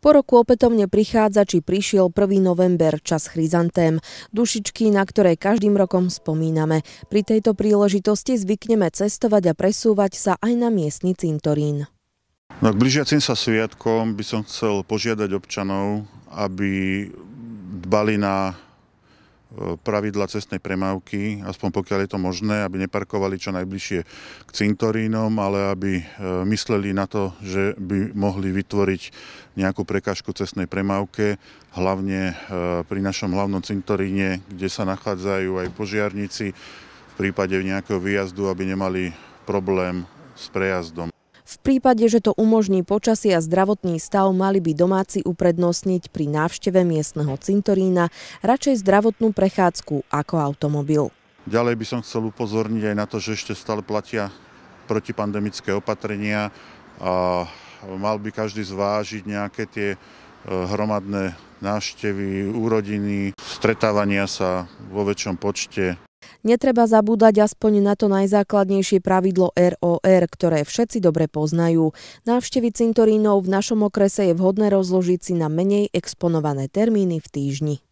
Po roku opätovne prichádza, či prišiel 1. november, čas chryzantém. Dušičky, na ktoré každým rokom spomíname. Pri tejto príležitosti zvykneme cestovať a presúvať sa aj na miestny cintorín. No, k blížiacim sa sviatkom by som chcel požiadať občanov, aby dbali na pravidla cestnej premávky, aspoň pokiaľ je to možné, aby neparkovali čo najbližšie k cintorínom, ale aby e, mysleli na to, že by mohli vytvoriť nejakú prekážku cestnej premávke, hlavne e, pri našom hlavnom cintoríne, kde sa nachádzajú aj požiarníci, v prípade nejakého výjazdu, aby nemali problém s prejazdom. V prípade, že to umožní počasie a zdravotný stav, mali by domáci uprednostniť pri návšteve miestneho cintorína radšej zdravotnú prechádzku ako automobil. Ďalej by som chcel upozorniť aj na to, že ešte stále platia protipandemické opatrenia a mal by každý zvážiť nejaké tie e, hromadné návštevy úrodiny, stretávania sa vo väčšom počte netreba zabúdať aspoň na to najzákladnejšie pravidlo ROR, ktoré všetci dobre poznajú. Návštevy cintorínov v našom okrese je vhodné rozložiť si na menej exponované termíny v týždni.